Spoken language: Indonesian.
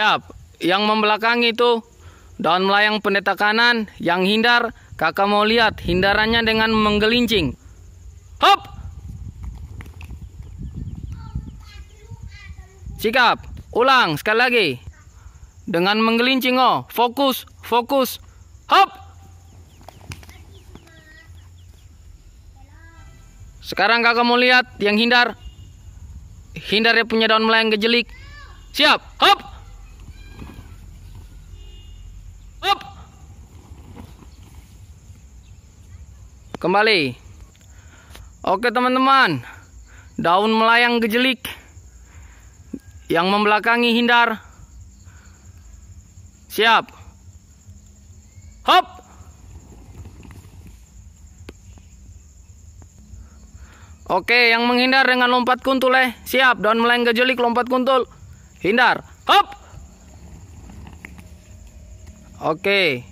Siap. Yang membelakangi itu daun melayang pendeta kanan. Yang hindar, kakak mau lihat hindarannya dengan menggelincing. Hop! Sikap. Ulang sekali lagi. Dengan menggelincing oh. Fokus, fokus. Hop! Sekarang kakak mau lihat yang hindar. Hindar punya daun melayang gejelik, Siap, hop! kembali oke teman-teman daun melayang gejelik yang membelakangi hindar siap hop Oke, yang menghindar dengan lompat kuntul eh. Siap, daun melayang gejelik lompat kuntul. Hindar. Hop. Oke.